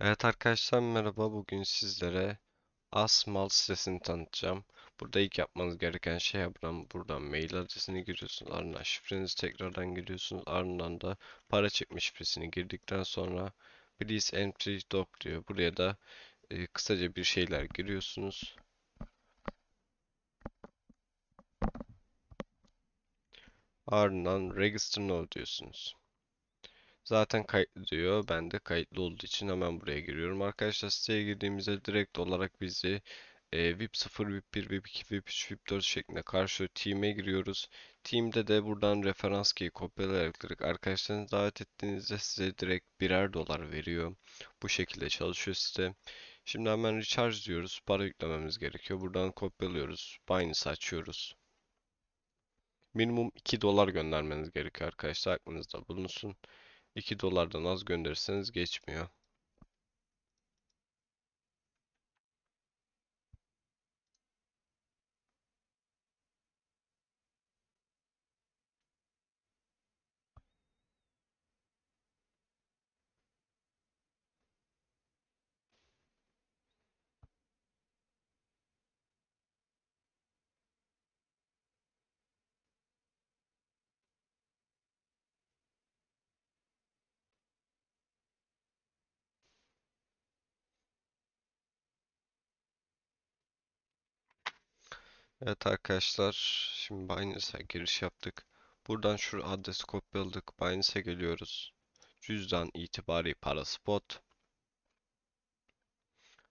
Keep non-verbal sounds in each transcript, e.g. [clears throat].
Evet arkadaşlar merhaba bugün sizlere Asmal sitesini tanıtacağım. Burada ilk yapmanız gereken şey buradan, buradan mail adresini giriyorsunuz. Ardından şifrenizi tekrardan giriyorsunuz. Ardından da para çekme şifresini girdikten sonra please entry doc diyor. Buraya da e, kısaca bir şeyler giriyorsunuz. Ardından register now diyorsunuz. Zaten kayıtlı diyor. Ben de kayıtlı olduğu için hemen buraya giriyorum. Arkadaşlar siteye girdiğimizde direkt olarak bizi e, VIP 0, VIP 1, VIP 2, VIP 3, VIP 4 şeklinde karşı team'e giriyoruz. Team'de de buradan referans key kopyalayarak direkt arkadaşlarınızı davet ettiğinizde size direkt birer dolar veriyor. Bu şekilde çalışıyor site. Şimdi hemen recharge diyoruz. Para yüklememiz gerekiyor. Buradan kopyalıyoruz. Binance açıyoruz. Minimum 2 dolar göndermeniz gerekiyor arkadaşlar. Aklınızda bulunsun. 2 dolardan az gönderirseniz geçmiyor. Evet arkadaşlar şimdi Binance'a giriş yaptık. Buradan şu adresi kopyaladık. Binance'e geliyoruz. Cüzdan itibari para spot.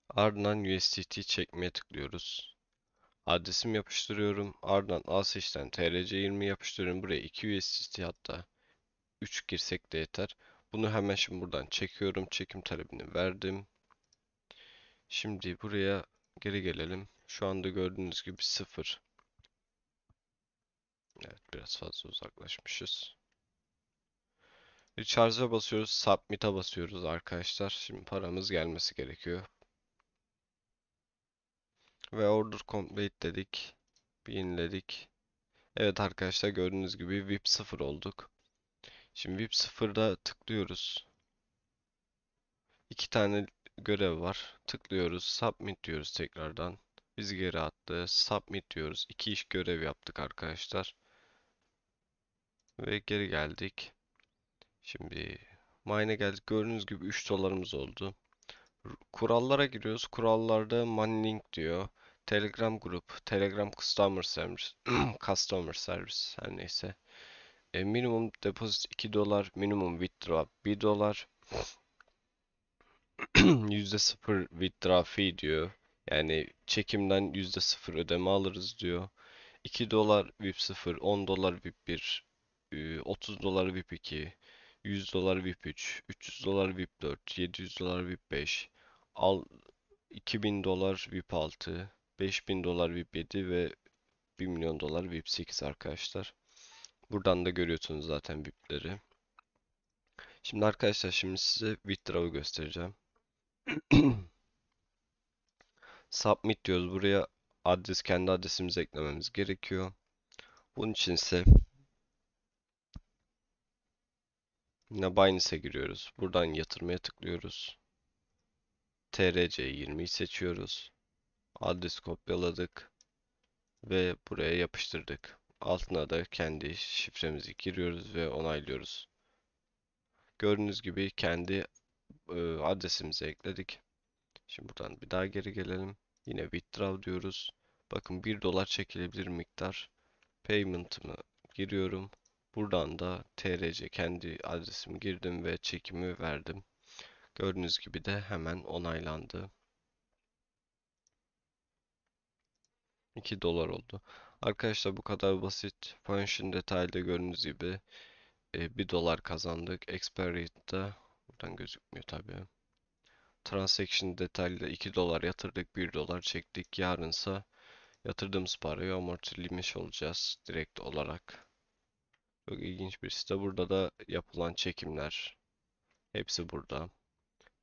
Ardından USDT çekmeye tıklıyoruz. Adresimi yapıştırıyorum. Ardından A5'ten TRC20 yapıştırıyorum. Buraya 2 USDT hatta 3 girsek de yeter. Bunu hemen şimdi buradan çekiyorum. Çekim talebini verdim. Şimdi buraya geri gelelim. Şu anda gördüğünüz gibi sıfır. Evet biraz fazla uzaklaşmışız. Recharge'a basıyoruz. Submit'a basıyoruz arkadaşlar. Şimdi paramız gelmesi gerekiyor. Ve order complete dedik. Bir yeniledik. Evet arkadaşlar gördüğünüz gibi VIP 0 olduk. Şimdi VIP 0'da tıklıyoruz. İki tane görev var. Tıklıyoruz. Submit diyoruz tekrardan. Biz geri attı. Submit diyoruz. İki iş görev yaptık arkadaşlar. Ve geri geldik. Şimdi mine geldik. Gördüğünüz gibi 3 dolarımız oldu. Kurallara giriyoruz. Kurallarda mining diyor. Telegram grup, Telegram customer service, [clears throat] customer service her neyse. E, minimum deposit 2 dolar, minimum withdraw 1 dolar. %0 [clears throat] withdraw fee diyor. Yani çekimden yüzde sıfır ödeme alırız diyor. 2 dolar VIP 0, 10 dolar VIP 1, 30 dolar VIP 2, 100 dolar VIP 3, 300 dolar VIP 4, 700 dolar VIP 5, al 2000 dolar VIP 6, 5000 dolar VIP 7 ve 1 milyon dolar VIP 8 arkadaşlar. Buradan da görüyorsunuz zaten VIP'leri. Şimdi arkadaşlar şimdi size withdraw'ı göstereceğim. Submit diyoruz. Buraya adres kendi adresimizi eklememiz gerekiyor. Bunun için ise yine Binance'e giriyoruz. Buradan yatırmaya tıklıyoruz. TRC20'yi seçiyoruz. Adres kopyaladık ve buraya yapıştırdık. Altına da kendi şifremizi giriyoruz ve onaylıyoruz. Gördüğünüz gibi kendi ıı, adresimizi ekledik. Şimdi buradan bir daha geri gelelim. Yine withdraw diyoruz. Bakın 1 dolar çekilebilir miktar. Payment'ımı giriyorum. Buradan da TRC kendi adresimi girdim ve çekimi verdim. Gördüğünüz gibi de hemen onaylandı. 2 dolar oldu. Arkadaşlar bu kadar basit. Function detayda gördüğünüz gibi e, 1 dolar kazandık. Expiry rate'de buradan gözükmüyor tabii transaction detaylı 2 dolar yatırdık 1 dolar çektik. Yarınsa yatırdığımız parayı amortilemiş olacağız direkt olarak. Çok ilginç bir site. Burada da yapılan çekimler. Hepsi burada.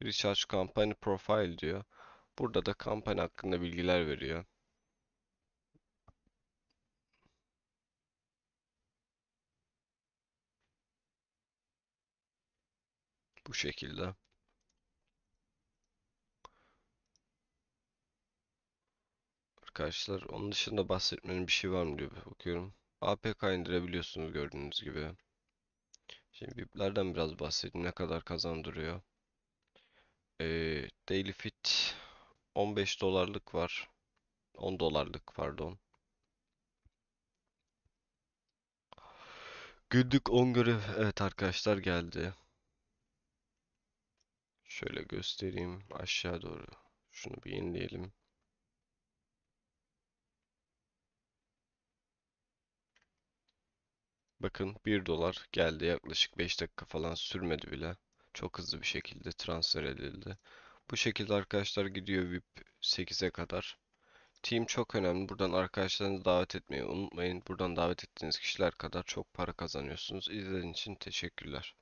Recharge Company Profile diyor. Burada da kampanya hakkında bilgiler veriyor. Bu şekilde. arkadaşlar. Onun dışında bahsetmenin bir şey var mı diye bakıyorum. APK indirebiliyorsunuz gördüğünüz gibi. Şimdi VIP'lerden biraz bahsedeyim. Ne kadar kazandırıyor? Ee, Daily Fit 15 dolarlık var. 10 dolarlık pardon. Günlük 10 görev. Evet arkadaşlar geldi. Şöyle göstereyim aşağı doğru. Şunu bir yenileyelim. Bakın 1 dolar geldi yaklaşık 5 dakika falan sürmedi bile. Çok hızlı bir şekilde transfer edildi. Bu şekilde arkadaşlar gidiyor VIP 8'e kadar. Team çok önemli. Buradan arkadaşlarınızı davet etmeyi unutmayın. Buradan davet ettiğiniz kişiler kadar çok para kazanıyorsunuz. İzlediğiniz için teşekkürler.